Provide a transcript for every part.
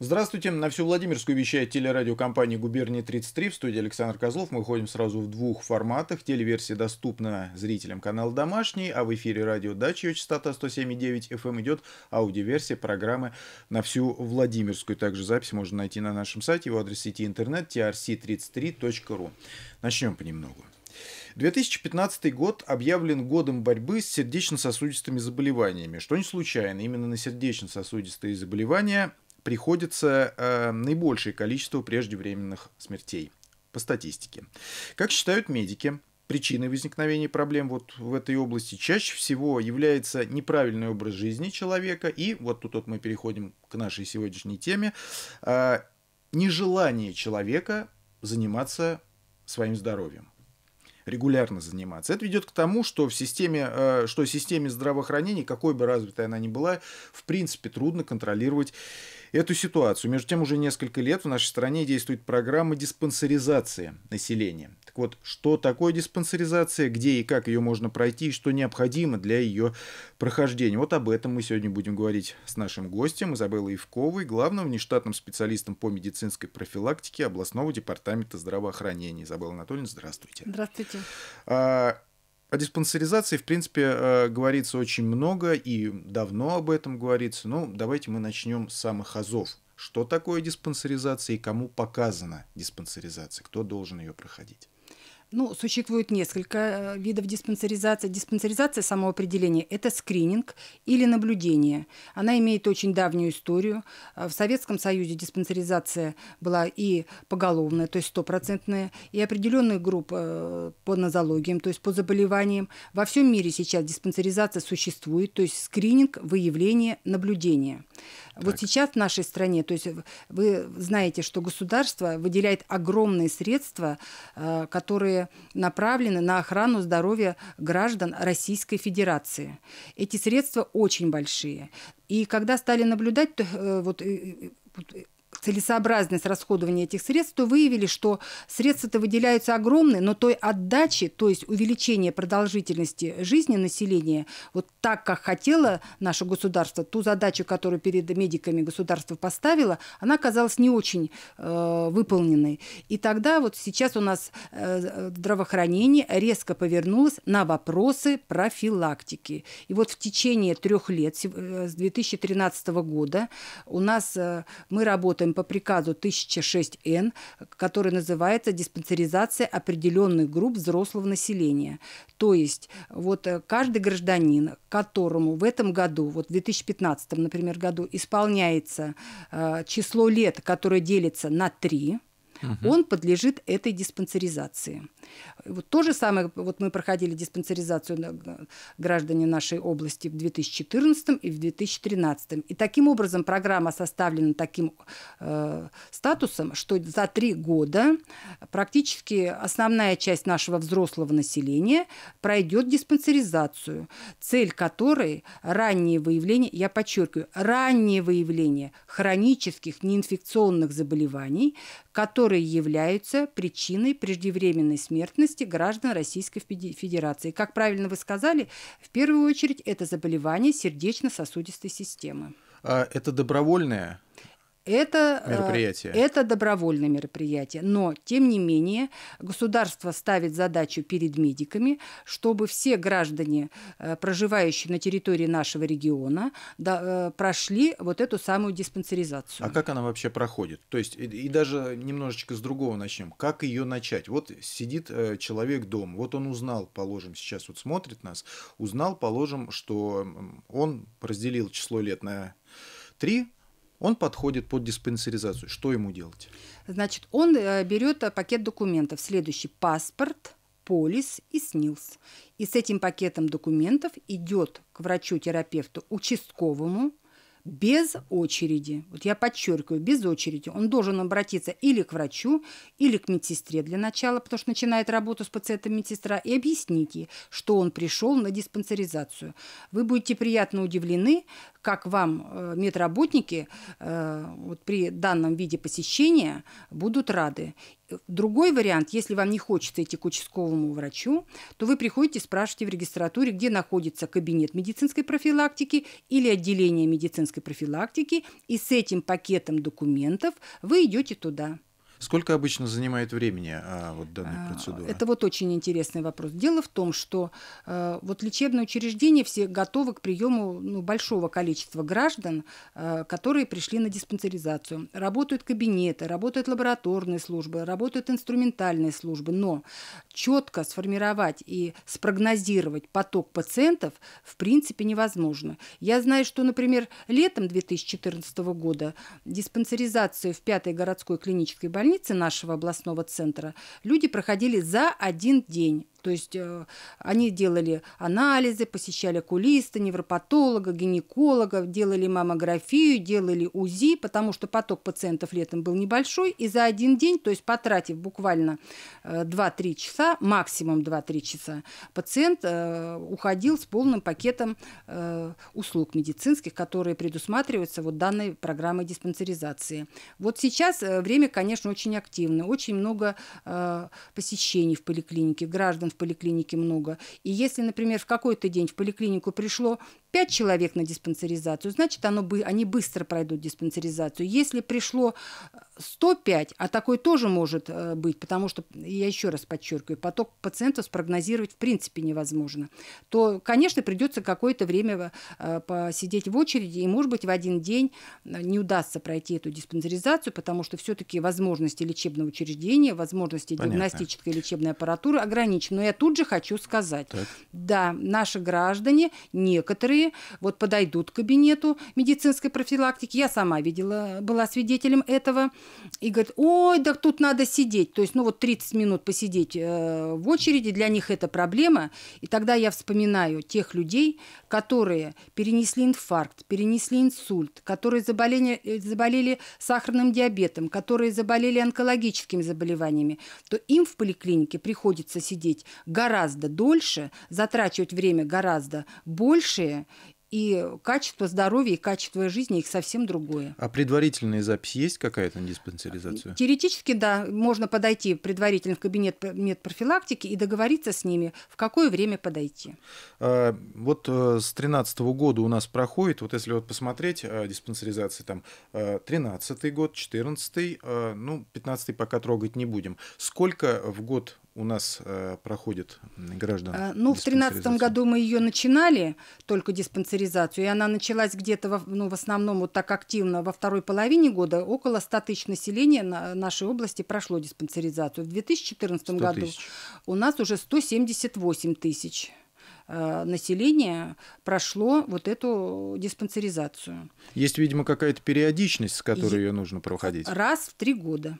Здравствуйте, на всю Владимирскую вещает телерадиокомпания «Губерния 33». В студии Александр Козлов. Мы ходим сразу в двух форматах. Телеверсия доступна зрителям канала «Домашний», а в эфире радио «Дача» ее частота 107,9 FM эм. идет аудиоверсия программы на всю Владимирскую. Также запись можно найти на нашем сайте, его адрес сети интернет trc33.ru. Начнем понемногу. 2015 год объявлен годом борьбы с сердечно-сосудистыми заболеваниями, что не случайно. Именно на сердечно-сосудистые заболевания – приходится э, наибольшее количество преждевременных смертей по статистике. Как считают медики, причиной возникновения проблем вот в этой области чаще всего является неправильный образ жизни человека и, вот тут вот мы переходим к нашей сегодняшней теме, э, нежелание человека заниматься своим здоровьем регулярно заниматься. Это ведет к тому, что в системе, э, что в системе здравоохранения, какой бы развитой она ни была, в принципе трудно контролировать эту ситуацию. Между тем, уже несколько лет в нашей стране действует программа диспансеризации населения. Так вот, что такое диспансеризация, где и как ее можно пройти, и что необходимо для ее прохождения. Вот об этом мы сегодня будем говорить с нашим гостем Изабеллой Евковой, главным внештатным специалистом по медицинской профилактике областного департамента здравоохранения. Изабелла Анатольевна, здравствуйте. Здравствуйте. А, о диспансеризации, в принципе, э, говорится очень много и давно об этом говорится. Но ну, давайте мы начнем с самых азов. Что такое диспансеризация и кому показана диспансеризация, кто должен ее проходить? Ну, существует несколько э, видов диспансеризации. Диспансеризация самоопределения – это скрининг или наблюдение. Она имеет очень давнюю историю. Э, в Советском Союзе диспансеризация была и поголовная, то есть стопроцентная, и определенных групп э, по нозологиям, то есть по заболеваниям. Во всем мире сейчас диспансеризация существует, то есть скрининг, выявление, наблюдение. Так. Вот сейчас в нашей стране, то есть вы знаете, что государство выделяет огромные средства, которые которые направлены на охрану здоровья граждан Российской Федерации. Эти средства очень большие. И когда стали наблюдать, то, э, вот э, э, целесообразность расходования этих средств, то выявили, что средства-то выделяются огромные, но той отдачи, то есть увеличение продолжительности жизни населения, вот так, как хотело наше государство, ту задачу, которую перед медиками государство поставило, она оказалась не очень э, выполненной. И тогда вот сейчас у нас э, здравоохранение резко повернулось на вопросы профилактики. И вот в течение трех лет, э, с 2013 года, у нас э, мы работаем работаем по приказу 1006Н, который называется диспансеризация определенных групп взрослого населения. То есть вот э, каждый гражданин, которому в этом году, вот в 2015, например, году исполняется э, число лет, которое делится на 3, угу. он подлежит этой диспансеризации. Вот то же самое, вот мы проходили диспансеризацию граждане нашей области в 2014 и в 2013. И таким образом программа составлена таким э, статусом, что за три года практически основная часть нашего взрослого населения пройдет диспансеризацию, цель которой раннее выявление, я подчеркиваю, раннее выявление хронических неинфекционных заболеваний, которые которые являются причиной преждевременной смертности граждан Российской Федерации. Как правильно вы сказали, в первую очередь это заболевание сердечно-сосудистой системы. А это добровольное это, э, мероприятие. это добровольное мероприятие. Но, тем не менее, государство ставит задачу перед медиками, чтобы все граждане, э, проживающие на территории нашего региона, э, прошли вот эту самую диспансеризацию. А как она вообще проходит? То есть, и, и даже немножечко с другого начнем. Как ее начать? Вот сидит человек дома, вот он узнал, положим, сейчас вот смотрит нас, узнал, положим, что он разделил число лет на три он подходит под диспансеризацию. Что ему делать? Значит, он э, берет э, пакет документов. Следующий – паспорт, полис и СНИЛС. И с этим пакетом документов идет к врачу-терапевту участковому – без очереди. Вот я подчеркиваю, без очереди. Он должен обратиться или к врачу, или к медсестре для начала, потому что начинает работу с пациентом медсестра, и объяснить ей, что он пришел на диспансеризацию. Вы будете приятно удивлены, как вам э, медработники э, вот при данном виде посещения будут рады. Другой вариант, если вам не хочется идти к участковому врачу, то вы приходите, спрашиваете в регистратуре, где находится кабинет медицинской профилактики или отделение медицинской профилактики, и с этим пакетом документов вы идете туда. Сколько обычно занимает времени а, вот данная а, процедура? Это вот очень интересный вопрос. Дело в том, что а, вот лечебные учреждения все готовы к приему ну, большого количества граждан, а, которые пришли на диспансеризацию. Работают кабинеты, работают лабораторные службы, работают инструментальные службы, но четко сформировать и спрогнозировать поток пациентов в принципе невозможно. Я знаю, что, например, летом 2014 года диспансеризацию в пятой городской клинической больнице больнице нашего областного центра люди проходили за один день. То есть э, они делали анализы, посещали кулиста, невропатолога, гинеколога, делали маммографию, делали УЗИ, потому что поток пациентов летом был небольшой, и за один день, то есть потратив буквально 2-3 э, часа, максимум 2-3 часа, пациент э, уходил с полным пакетом услуг медицинских, которые предусматриваются вот данной программой диспансеризации. Вот сейчас время, конечно, очень активно, очень много посещений в поликлинике, граждан в в поликлинике много. И если, например, в какой-то день в поликлинику пришло 5 человек на диспансеризацию, значит, оно, бы они быстро пройдут диспансеризацию. Если пришло 105, э, а такой тоже может э, быть, потому что, я еще раз подчеркиваю, поток пациентов спрогнозировать в принципе невозможно, то, конечно, придется какое-то время э, посидеть в очереди, и, может быть, в один день не удастся пройти эту диспансеризацию, потому что все-таки возможности лечебного учреждения, возможности Понятно. диагностической лечебной аппаратуры ограничены. Но я тут же хочу сказать, так. да, наши граждане, некоторые которые вот подойдут к кабинету медицинской профилактики. Я сама видела, была свидетелем этого. И говорит, ой, да тут надо сидеть. То есть, ну вот 30 минут посидеть э, в очереди, для них это проблема. И тогда я вспоминаю тех людей, которые перенесли инфаркт, перенесли инсульт, которые заболели, э, заболели сахарным диабетом, которые заболели онкологическими заболеваниями, то им в поликлинике приходится сидеть гораздо дольше, затрачивать время гораздо большее, и качество здоровья, и качество жизни их совсем другое. А предварительная запись есть какая-то на диспансеризацию? Теоретически, да. Можно подойти предварительно в кабинет медпрофилактики и договориться с ними, в какое время подойти. А, вот э, с 13 -го года у нас проходит, вот если вот посмотреть э, диспансеризации, там 13 э, год, 14 ну, 15 пока трогать не будем. Сколько в год у нас э, проходит граждан? А, ну, в 2013 году мы ее начинали, только диспансеризацию, и она началась где-то, ну, в основном вот так активно во второй половине года. Около 100 тысяч населения на нашей области прошло диспансеризацию. В 2014 году у нас уже 178 тысяч э, населения прошло вот эту диспансеризацию. Есть, видимо, какая-то периодичность, с которой и ее нужно проходить? Раз в три года.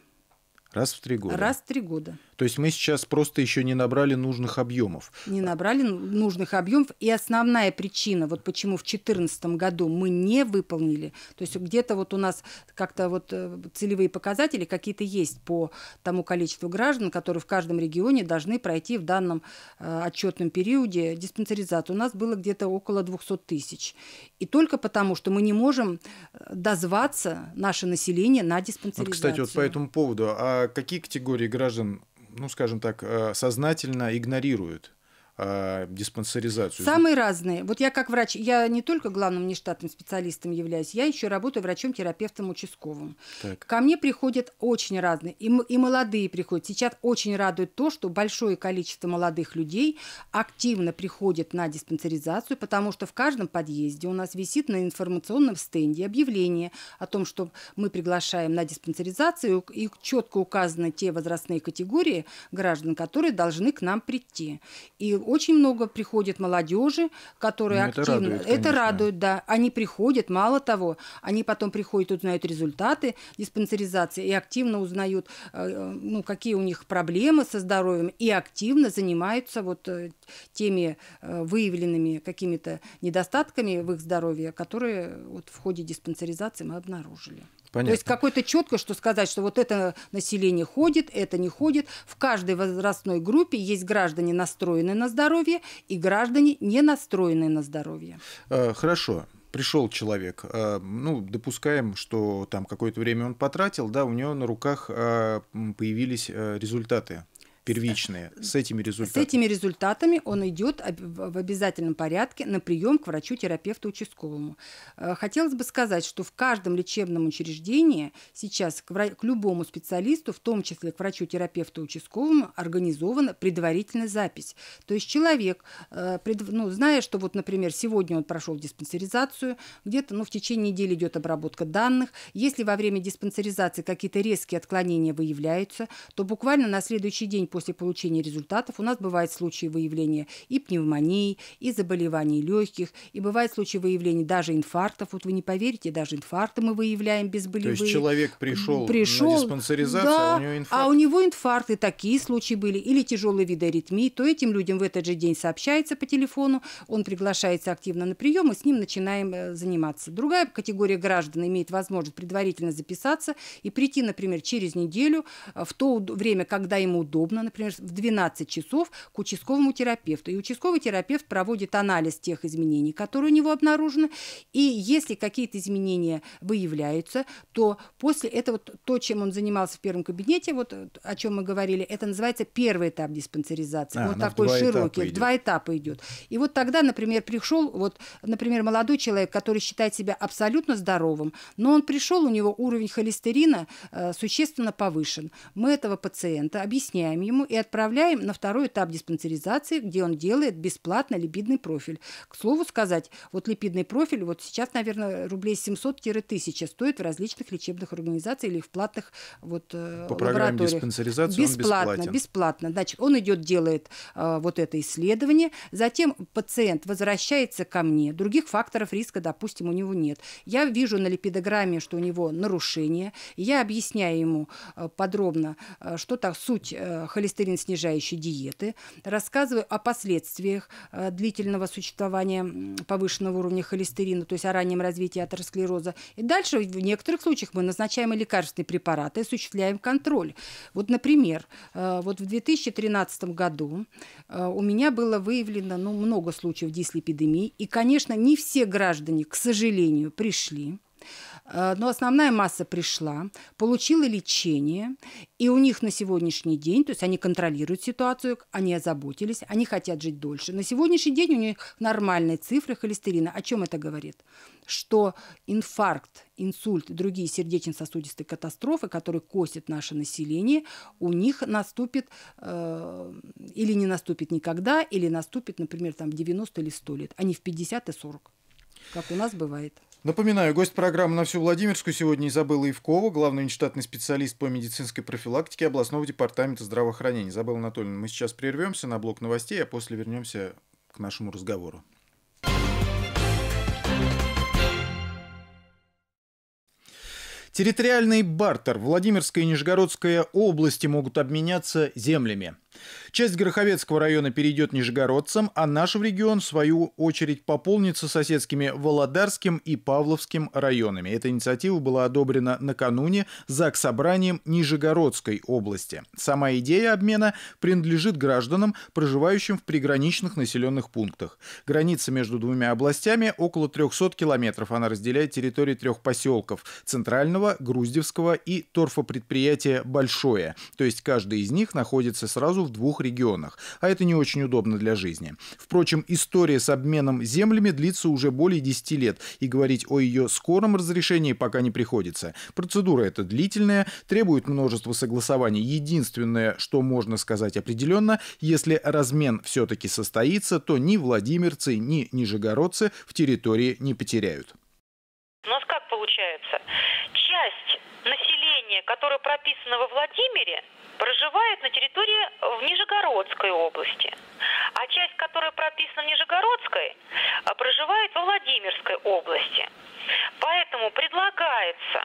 Раз в три года. Раз в три года. То есть мы сейчас просто еще не набрали нужных объемов. Не набрали нужных объемов. И основная причина, вот почему в 2014 году мы не выполнили, то есть где-то вот у нас как-то вот э, целевые показатели какие-то есть по тому количеству граждан, которые в каждом регионе должны пройти в данном э, отчетном периоде диспансеризацию. У нас было где-то около 200 тысяч. И только потому, что мы не можем э, дозваться наше население на диспансеризацию. Ну, вот, кстати, вот по этому поводу, а какие категории граждан ну, скажем так, э, сознательно игнорируют а, диспансеризацию? Самые разные. Вот я как врач, я не только главным нештатным специалистом являюсь, я еще работаю врачом-терапевтом участковым. Так. Ко мне приходят очень разные, и, и молодые приходят. Сейчас очень радует то, что большое количество молодых людей активно приходит на диспансеризацию, потому что в каждом подъезде у нас висит на информационном стенде объявление о том, что мы приглашаем на диспансеризацию, и четко указаны те возрастные категории граждан, которые должны к нам прийти. И очень много приходит молодежи, которые ну, активно... Это радует, это радует, да. Они приходят, мало того, они потом приходят, узнают результаты диспансеризации и активно узнают, э, э, ну, какие у них проблемы со здоровьем, и активно занимаются вот э, теми выявленными какими-то недостатками в их здоровье, которые вот в ходе диспансеризации мы обнаружили. Понятно. То есть какой-то четко, что сказать, что вот это население ходит, это не ходит. В каждой возрастной группе есть граждане, настроенные на здоровье, и граждане, не настроенные на здоровье. Э, хорошо. Пришел человек, э, ну, допускаем, что там какое-то время он потратил, да, у него на руках э, появились результаты первичные, э, с этими результатами? С этими результатами он идет в обязательном порядке на прием к врачу-терапевту участковому. Э, хотелось бы сказать, что в каждом лечебном учреждении сейчас к, вра- к любому специалисту, в том числе к врачу-терапевту участковому, организована предварительная запись. То есть человек, э, ну, зная, что вот, например, сегодня он прошел диспансеризацию, где-то ну, в течение недели идет обработка данных, если во время диспансеризации какие-то резкие отклонения выявляются, то буквально на следующий день после после получения результатов у нас бывают случаи выявления и пневмонии, и заболеваний легких, и бывают случаи выявления даже инфарктов. Вот вы не поверите, даже инфаркты мы выявляем без болевые. То есть человек пришел, пришел на диспансеризацию, да, а у него инфаркт. А у него инфаркты, такие случаи были, или тяжелые виды аритмии, то этим людям в этот же день сообщается по телефону, он приглашается активно на прием, и с ним начинаем э, заниматься. Другая категория граждан имеет возможность предварительно записаться и прийти, например, через неделю э, в то время, когда ему удобно, например, в 12 часов к участковому терапевту. И участковый терапевт проводит анализ тех изменений, которые у него обнаружены. И если какие-то изменения выявляются, то после этого то, чем он занимался в первом кабинете, вот э, о чем мы говорили, это называется первый этап диспансеризации. А, вот такой широкий, этапа два этапа идет. И вот тогда, например, пришел, вот, например, молодой человек, который считает себя абсолютно здоровым, но он пришел, у него уровень холестерина э, существенно повышен. Мы этого пациента объясняем ему, ему и отправляем на второй этап диспансеризации, где он делает бесплатно липидный профиль. К слову сказать, вот липидный профиль вот сейчас, наверное, рублей 700-1000 стоит в различных лечебных организациях или в платных вот, э, По программе диспансеризации бесплатно, он Бесплатно. Значит, он идет, делает э, вот это исследование, затем пациент возвращается ко мне, других факторов риска, допустим, у него нет. Я вижу на липидограмме, что у него нарушение, я объясняю ему э, подробно, что так суть холестерин-снижающей диеты, рассказываю о последствиях э, длительного существования повышенного уровня холестерина, то есть о раннем развитии атеросклероза. И дальше в некоторых случаях мы назначаем и лекарственные препараты, и осуществляем контроль. Вот, например, э, вот в 2013 году э, у меня было выявлено ну, много случаев дислепидемии, и, конечно, не все граждане, к сожалению, пришли. Э, но основная масса пришла, получила лечение, и у них на сегодняшний день, то есть они контролируют ситуацию, они озаботились, они хотят жить дольше. На сегодняшний день у них нормальные цифры холестерина. О чем это говорит? Что инфаркт, инсульт другие сердечно-сосудистые катастрофы, которые косят наше население, у них наступит э, или не наступит никогда, или наступит, например, там в 90 или 100 лет, а не в 50 и 40, как у нас бывает. Напоминаю, гость программы «На всю Владимирскую» сегодня Изабелла Ивкова, главный внештатный специалист по медицинской профилактике областного департамента здравоохранения. Изабелла Анатольевна, мы сейчас прервемся на блок новостей, а после вернемся к нашему разговору. Территориальный бартер Владимирская и Нижегородская области могут обменяться землями. Часть Гороховецкого района перейдет нижегородцам, а наш регион, в свою очередь, пополнится соседскими Володарским и Павловским районами. Эта инициатива была одобрена накануне ЗАГС собранием Нижегородской области. Сама идея обмена принадлежит гражданам, проживающим в приграничных населенных пунктах. Граница между двумя областями около 300 километров. Она разделяет территории трех поселков – Центрального, Груздевского и торфопредприятия «Большое». То есть каждый из них находится сразу в в двух регионах, а это не очень удобно для жизни. Впрочем, история с обменом землями длится уже более 10 лет, и говорить о ее скором разрешении пока не приходится. Процедура эта длительная, требует множества согласований. Единственное, что можно сказать определенно, если размен все-таки состоится, то ни владимирцы, ни нижегородцы в территории не потеряют. У нас как получается? Часть населения, которое прописано во Владимире, проживает на территории в Нижегородской области, а часть, которая прописана в Нижегородской, а, проживает во Владимирской области. Поэтому предлагается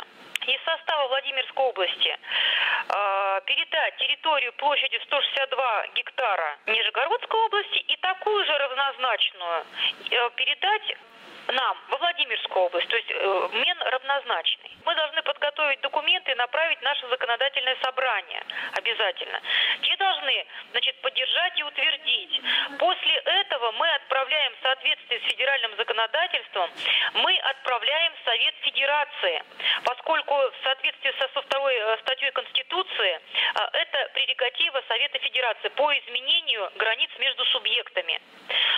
из состава Владимирской области э, передать территорию площадью 162 гектара Нижегородской области и такую же равнозначную э, передать нам во Владимирскую область, то есть э, мен равнозначный. Мы должны подготовить документы и направить наше законодательное собрание обязательно. Те должны значит, поддержать и утвердить этого мы отправляем в соответствии с федеральным законодательством, мы отправляем Совет Федерации, поскольку в соответствии со, со второй э, статьей Конституции э, это прерогатива Совета Федерации по изменению границ между субъектами.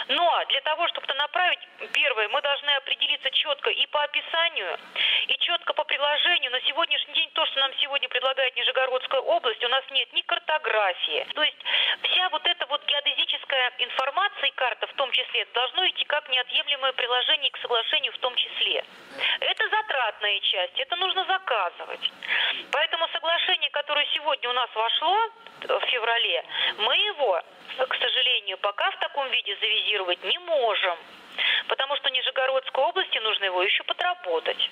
Но ну, а для того, чтобы это направить, первое, мы должны определиться четко и по описанию, и четко по приложению. На сегодняшний день то, что нам сегодня предлагает Нижегородская область, у нас нет ни картографии. То есть вся вот эта вот геодезическая информация и карта, карта в том числе должно идти как неотъемлемое приложение к соглашению в том числе. Это затратная часть, это нужно заказывать. Поэтому соглашение, которое сегодня у нас вошло в феврале, мы его, к сожалению, пока в таком виде завизировать не можем. Потому что Нижегородской области нужно его еще подработать.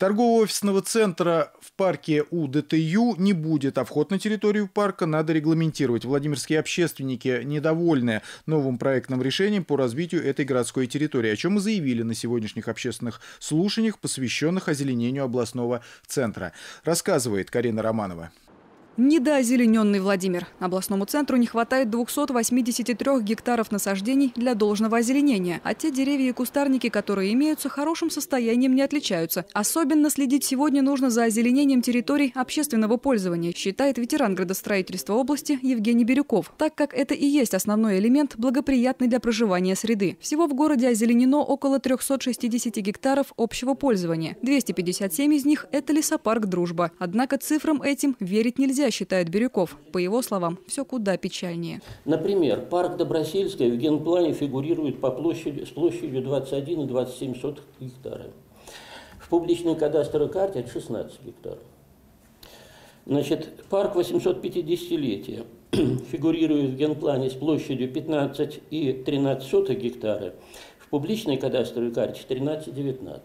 Торгового офисного центра в парке у ДТЮ не будет, а вход на территорию парка надо регламентировать. Владимирские общественники недовольны новым проектным решением по развитию этой городской территории, о чем мы заявили на сегодняшних общественных слушаниях, посвященных озеленению областного центра. Рассказывает Карина Романова. Недоозелененный Владимир. Областному центру не хватает 283 гектаров насаждений для должного озеленения. А те деревья и кустарники, которые имеются, хорошим состоянием не отличаются. Особенно следить сегодня нужно за озеленением территорий общественного пользования, считает ветеран градостроительства области Евгений Бирюков, так как это и есть основной элемент, благоприятный для проживания среды. Всего в городе озеленено около 360 гектаров общего пользования. 257 из них – это лесопарк «Дружба». Однако цифрам этим верить нельзя, считает Бирюков, по его словам, все куда печальнее. Например, парк Добросельская в генплане фигурирует по площади, с площадью 21,27 гектара. В публичной кадастровой карте это 16 гектаров. Значит, парк 850-летия фигурирует в генплане с площадью 15 и 13 гектара, в публичной кадастровой карте 13-19.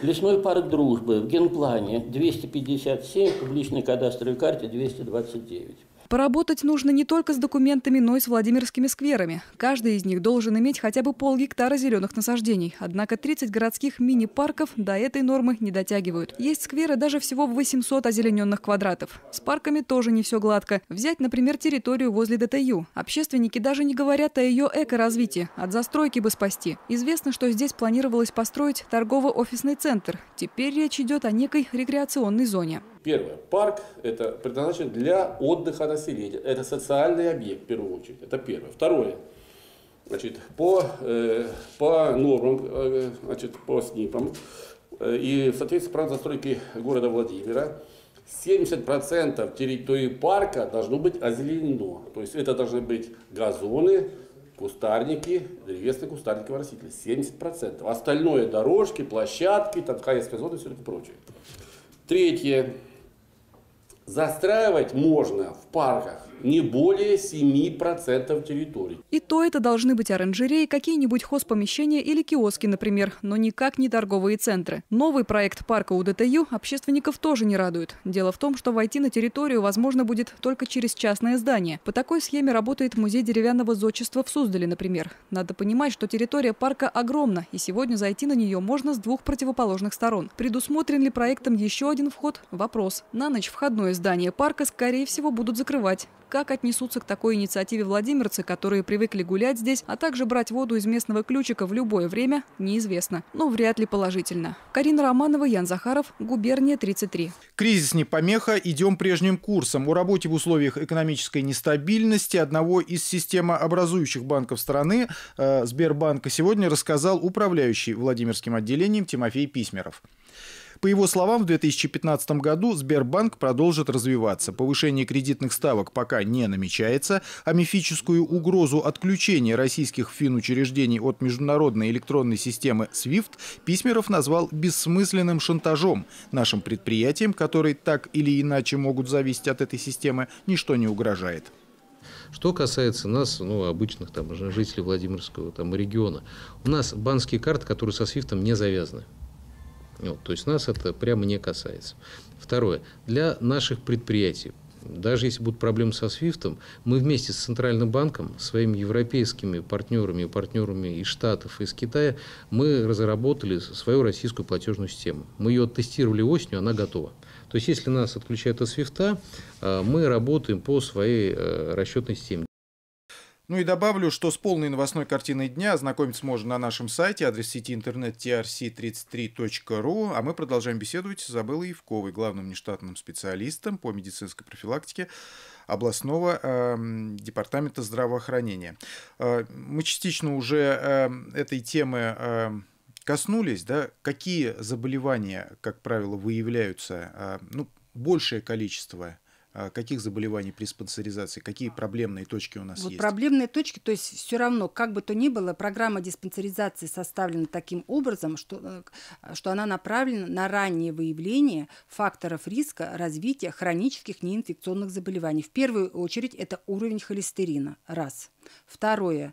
Лесной парк Дружбы в генплане 257, в публичной кадастровой карте 229. Поработать нужно не только с документами, но и с Владимирскими скверами. Каждый из них должен иметь хотя бы полгектара зеленых насаждений. Однако 30 городских мини-парков до этой нормы не дотягивают. Есть скверы даже всего в 800 озелененных квадратов. С парками тоже не все гладко. Взять, например, территорию возле ДТЮ. Общественники даже не говорят о ее эко-развитии. От застройки бы спасти. Известно, что здесь планировалось построить торгово-офисный центр. Теперь речь идет о некой рекреационной зоне. Первое. Парк это предназначен для отдыха населения. Это социальный объект в первую очередь. Это первое. Второе. Значит, по, э, по нормам, э, значит, по СНИПам э, и в соответствии с правом застройки города Владимира 70% территории парка должно быть озеленено. То есть это должны быть газоны, кустарники, древесные кустарники воросители. 70%. Остальное дорожки, площадки, там хозяйская зона и все такое прочее. Третье. Застраивать можно в парках не более 7% территории. И то это должны быть оранжереи, какие-нибудь хозпомещения или киоски, например, но никак не торговые центры. Новый проект парка УДТЮ общественников тоже не радует. Дело в том, что войти на территорию возможно будет только через частное здание. По такой схеме работает музей деревянного зодчества в Суздале, например. Надо понимать, что территория парка огромна, и сегодня зайти на нее можно с двух противоположных сторон. Предусмотрен ли проектом еще один вход – вопрос. На ночь входное здание парка, скорее всего, будут закрывать. Как отнесутся к такой инициативе владимирцы, которые привыкли гулять здесь, а также брать воду из местного ключика в любое время, неизвестно. Но вряд ли положительно. Карина Романова, Ян Захаров, Губерния 33. Кризис не помеха, идем прежним курсом. О работе в условиях экономической нестабильности одного из системообразующих банков страны, э, Сбербанка, сегодня рассказал управляющий Владимирским отделением Тимофей Письмеров. По его словам, в 2015 году Сбербанк продолжит развиваться. Повышение кредитных ставок пока не намечается, а мифическую угрозу отключения российских финучреждений от международной электронной системы SWIFT Письмеров назвал бессмысленным шантажом. Нашим предприятиям, которые так или иначе могут зависеть от этой системы, ничто не угрожает. Что касается нас, ну, обычных там, жителей Владимирского там, региона, у нас банские карты, которые со свифтом не завязаны. Вот, ну, то есть нас это прямо не касается. Второе. Для наших предприятий, даже если будут проблемы со SWIFT, мы вместе с Центральным банком, своими европейскими партнерами, партнерами из Штатов, из Китая, мы разработали свою российскую платежную систему. Мы ее тестировали осенью, она готова. То есть, если нас отключают от свифта, э, мы работаем по своей э, расчетной системе. Ну и добавлю, что с полной новостной картиной дня ознакомиться можно на нашем сайте, адрес сети интернет trc33.ru, а мы продолжаем беседовать с Изабеллой Евковой, главным нештатным специалистом по медицинской профилактике областного э, департамента здравоохранения. Э, мы частично уже э, этой темы э, коснулись, да, какие заболевания, как правило, выявляются, э, ну, большее количество а каких заболеваний при диспансеризации, какие проблемные точки у нас вот есть? Проблемные точки, то есть все равно, как бы то ни было, программа диспансеризации составлена таким образом, что, э, что она направлена на раннее выявление факторов риска развития хронических неинфекционных заболеваний. В первую очередь это уровень холестерина, раз. Второе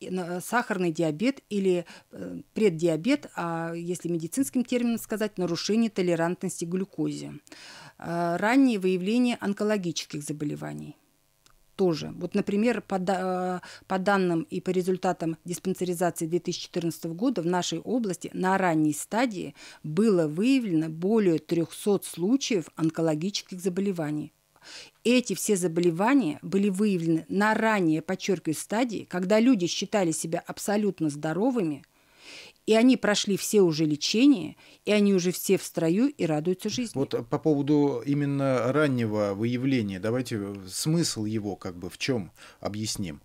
Э, сахарный диабет или э, преддиабет, а если медицинским термином сказать, нарушение толерантности к глюкозе. Э, Раннее выявление онкологических заболеваний тоже. Вот, например, по, по данным и по результатам диспансеризации 2014 года в нашей области на ранней стадии было выявлено более 300 случаев онкологических заболеваний эти все заболевания были выявлены на ранее, подчеркиваю, стадии, когда люди считали себя абсолютно здоровыми, и они прошли все уже лечение, и они уже все в строю и радуются жизни. Вот а, по поводу именно раннего выявления, давайте э, смысл его как бы в чем объясним.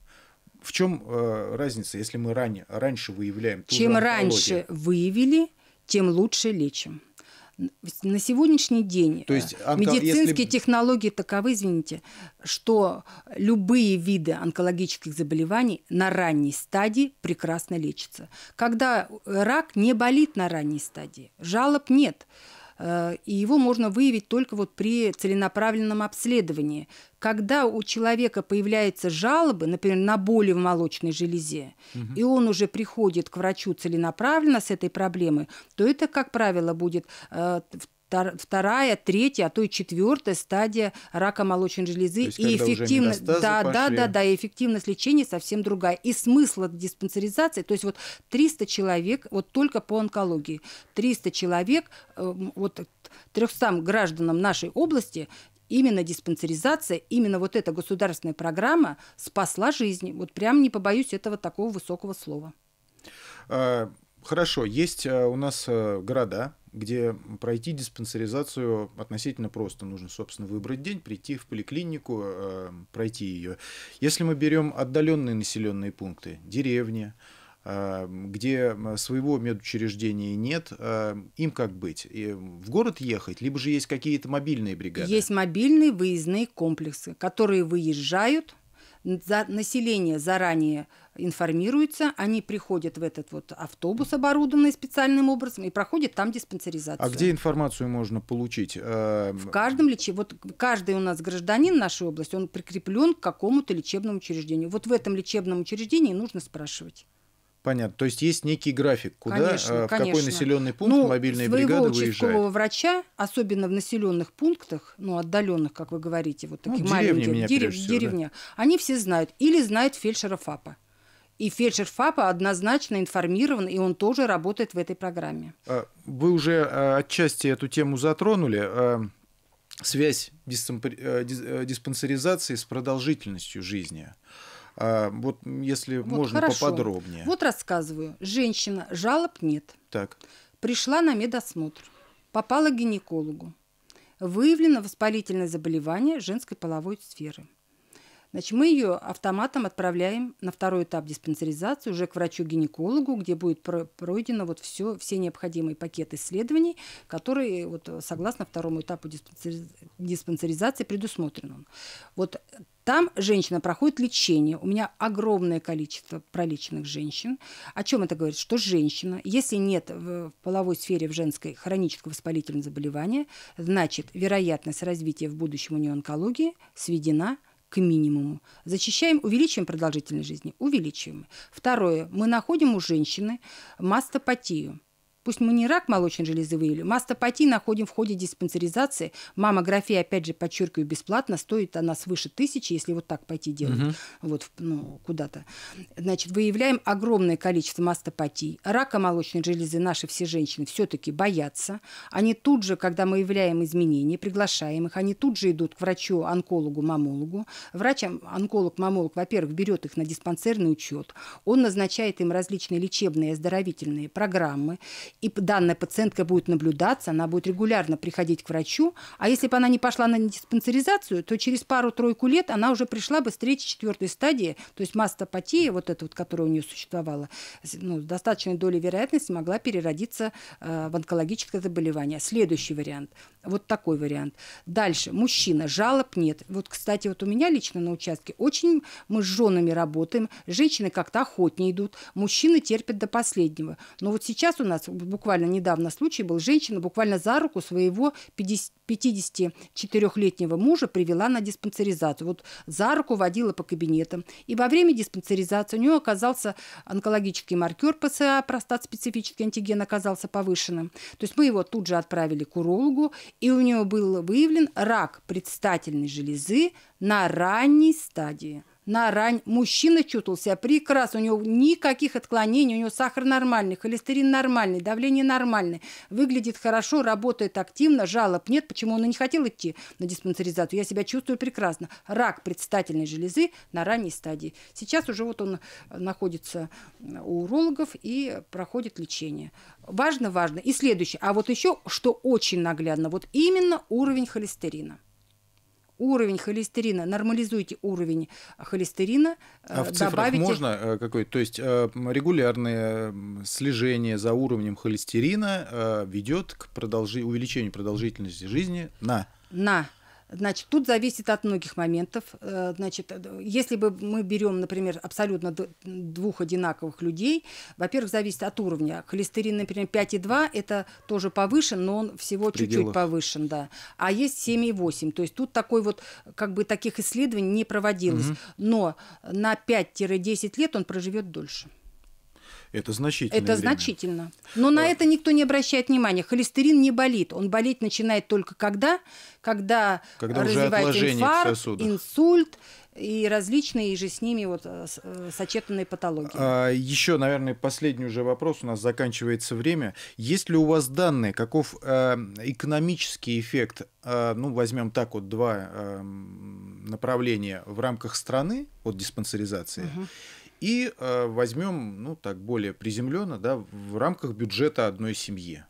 В чем э, разница, если мы ран... раньше выявляем? Чем раньше выявили, тем лучше лечим. На сегодняшний день То есть, онко... Э, медицинские если... технологии таковы, извините, что любые виды онкологических заболеваний на ранней стадии прекрасно лечатся. Когда рак не болит на ранней стадии, жалоб нет. Э, и его можно выявить только вот при целенаправленном обследовании. Когда у человека появляются жалобы, например, на боли в молочной железе, угу. и он уже приходит к врачу целенаправленно с этой проблемой, то это, как правило, будет э, в вторая, третья, а то и четвертая стадия рака молочной железы. Есть, и эффективность, да, пошли. да, да, да, и эффективность лечения совсем другая. И смысл диспансеризации, то есть вот 300 человек, вот только по онкологии, 300 человек, эм, вот 300 гражданам нашей области именно диспансеризация, именно вот эта государственная программа спасла жизни. Вот прям не побоюсь этого такого высокого слова. А, хорошо, есть э, у нас э, города, где пройти диспансеризацию относительно просто. Нужно, собственно, выбрать день, прийти в поликлинику, э, пройти ее. Если мы берем отдаленные населенные пункты, деревни, э, где своего медучреждения нет, э, им как быть? И в город ехать, либо же есть какие-то мобильные бригады? Есть мобильные выездные комплексы, которые выезжают, за население заранее информируются, они приходят в этот вот автобус, оборудованный специальным образом, и проходят там диспансеризацию. А где информацию можно получить? Эм, в каждом лече... Вот каждый у нас гражданин нашей области, он прикреплен к какому-то лечебному учреждению. Вот в этом лечебном учреждении нужно спрашивать. Понятно. То есть есть некий график, куда, э, конечно, в конечно. какой населенный пункт ну, мобильная бригада выезжает. Своего врача, особенно в населенных пунктах, ну отдаленных, как вы говорите, вот ну, такие ну, маленькие деревни, меня, дерев, деревня, да? они все знают или знают фельдшера ФАПа. И фельдшер ФАПа однозначно информирован, и он тоже работает в этой программе. А, вы уже а, отчасти эту тему затронули. А, связь диспансеризации с продолжительностью жизни. Вот если вот можно хорошо. поподробнее. Вот рассказываю. Женщина, жалоб нет. Так. Пришла на медосмотр. Попала к гинекологу. Выявлено воспалительное заболевание женской половой сферы – Значит, мы ее автоматом отправляем на второй этап диспансеризации уже к врачу-гинекологу, где будет пройдено вот все, все необходимые пакеты исследований, которые вот, согласно второму этапу диспансеризации предусмотрены. Вот там женщина проходит лечение. У меня огромное количество пролеченных женщин. О чем это говорит? Что женщина, если нет в половой сфере в женской хронического воспалительного заболевания, значит, вероятность развития в будущем у нее онкологии сведена к минимуму. Зачищаем, увеличиваем продолжительность жизни? Увеличиваем. Второе. Мы находим у женщины мастопатию – Пусть мы не рак молочной железы выявили, мастопатии находим в ходе диспансеризации. Маммография, опять же, подчеркиваю, бесплатно, стоит она свыше тысячи, если вот так пойти делать, угу. вот ну, куда-то. Значит, выявляем огромное количество мастопатий. Рака молочной железы наши все женщины все-таки боятся. Они тут же, когда мы являем изменения, приглашаем их, они тут же идут к врачу, онкологу, мамологу. Врач, онколог, мамолог, во-первых, берет их на диспансерный учет, он назначает им различные лечебные и оздоровительные программы, и данная пациентка будет наблюдаться, она будет регулярно приходить к врачу, а если бы она не пошла на диспансеризацию, то через пару-тройку лет она уже пришла бы с третьей-четвертой стадии, то есть мастопатия, вот эта вот, которая у нее существовала, ну, с достаточной долей вероятности могла переродиться э, в онкологическое заболевание. Следующий вариант. Вот такой вариант. Дальше. Мужчина. Жалоб нет. Вот, кстати, вот у меня лично на участке очень мы с женами работаем, женщины как-то охотнее идут, мужчины терпят до последнего. Но вот сейчас у нас буквально недавно случай был, женщина буквально за руку своего 54-летнего мужа привела на диспансеризацию. Вот за руку водила по кабинетам. И во время диспансеризации у нее оказался онкологический маркер ПСА, простат специфический антиген оказался повышенным. То есть мы его тут же отправили к урологу, и у нее был выявлен рак предстательной железы на ранней стадии на рань. Мужчина чувствовался прекрасно. У него никаких отклонений. У него сахар нормальный, холестерин нормальный, давление нормальное. Выглядит хорошо, работает активно, жалоб нет. Почему он и не хотел идти на диспансеризацию? Я себя чувствую прекрасно. Рак предстательной железы на ранней стадии. Сейчас уже вот он э, находится у урологов и проходит лечение. Важно, важно. И следующее. А вот еще, что очень наглядно, вот именно уровень холестерина уровень холестерина, нормализуйте уровень э, холестерина. А э, в цифрах добавите... можно э, какой-то? То есть регулярное слежение за уровнем холестерина ведет к продолжи... увеличению продолжительности жизни на... На Значит, тут зависит от многих моментов. Э, значит, э, если бы мы берем, например, абсолютно двух одинаковых людей, во-первых, зависит от уровня. Холестерин, например, 5,2 это тоже повышен, но он всего чуть-чуть повышен, да. А есть 7,8. То есть тут такой вот, как бы таких исследований не проводилось. Угу. Но на 5-10 лет он проживет дольше. Это значительно. Это время. значительно. Но а. на это никто не обращает внимания. Холестерин не болит. Он болеть начинает только когда? Когда, когда развивает инфаркт, инсульт и различные и же с ними вот э, э, сочетанные патологии. А, еще, наверное, последний уже вопрос. У нас заканчивается время. Есть ли у вас данные, каков э, экономический эффект? Э, ну, возьмем так вот два э, направления в рамках страны от диспансеризации. Угу и э, возьмем, ну так более приземленно, да, в рамках бюджета одной семьи.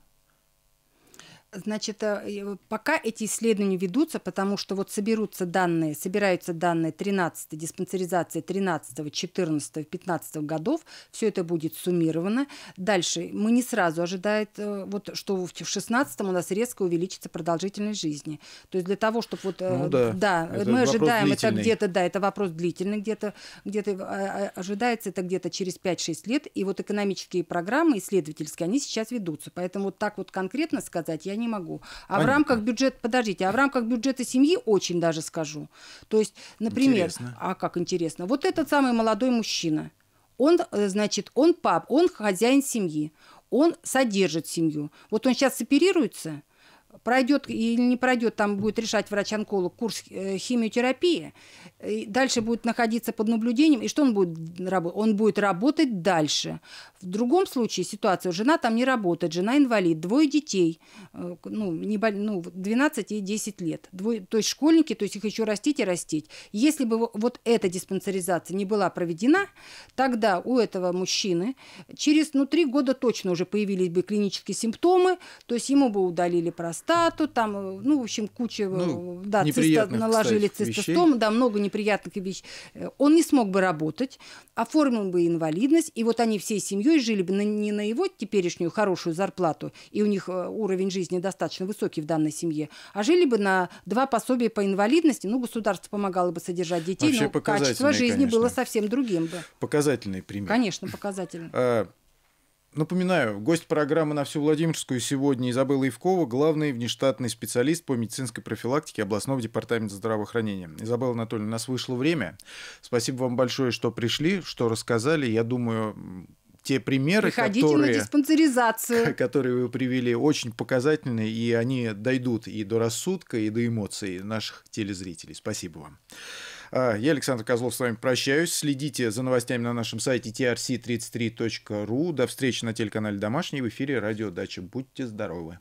Значит, э, э, пока эти исследования ведутся, потому что вот соберутся данные, собираются данные 13 диспансеризации 13, 14, 15 годов, все это будет суммировано. Дальше мы не сразу ожидает, э, вот, что в 16 у нас резко увеличится продолжительность жизни. То есть для того, чтобы вот... Ну, да, да это мы ожидаем это где-то, да, это вопрос длительный, где-то где, -то, ожидается это где-то через 5-6 лет, и вот экономические программы исследовательские, они сейчас ведутся. Поэтому вот так вот конкретно сказать я не могу. А Понятно. в рамках бюджета, подождите, а в рамках бюджета семьи очень даже скажу. То есть, например, интересно. а как интересно, вот этот самый молодой мужчина, он, э, значит, он пап, он хозяин семьи, он содержит семью. Вот он сейчас оперируется, пройдет или не пройдет, там будет решать врач-онколог курс э, химиотерапии, дальше будет находиться под наблюдением, и что он будет работать? Он будет работать дальше. В другом случае ситуация, жена там не работает, жена инвалид, двое детей, э, ну, не, ну 12 и 10 лет, двое, то есть школьники, то есть их еще растить и растить. Если бы вот эта диспансеризация не была проведена, тогда у этого мужчины через ну, 3 года точно уже появились бы клинические симптомы, то есть ему бы удалили простату, цистату, там, э, ну, в общем, куча, э, ну, да, циста, наложили кстати, да, много неприятных вещей. Э, он не смог бы работать, оформил бы инвалидность, и вот они всей семьей жили бы на, не на его теперешнюю хорошую зарплату, и у них уровень жизни достаточно высокий в данной семье, а жили бы на два пособия по инвалидности, ну, государство помогало бы содержать детей, Вообще но качество жизни конечно. было совсем другим. Да. Показательный пример. Конечно, показательный. А, Напоминаю, гость программы «На всю Владимирскую» сегодня Изабелла Ивкова, главный внештатный специалист по медицинской профилактике областного департамента здравоохранения. Изабелла Анатольевна, у нас вышло время. Спасибо вам большое, что пришли, что рассказали. Я думаю, те примеры, Приходите которые, на диспансеризацию. которые вы привели, очень показательны, и они дойдут и до рассудка, и до эмоций наших телезрителей. Спасибо вам. А, я, Александр Козлов, с вами прощаюсь. Следите за новостями на нашем сайте trc33.ru. До встречи на телеканале «Домашний» в эфире «Радио Дача». Будьте здоровы!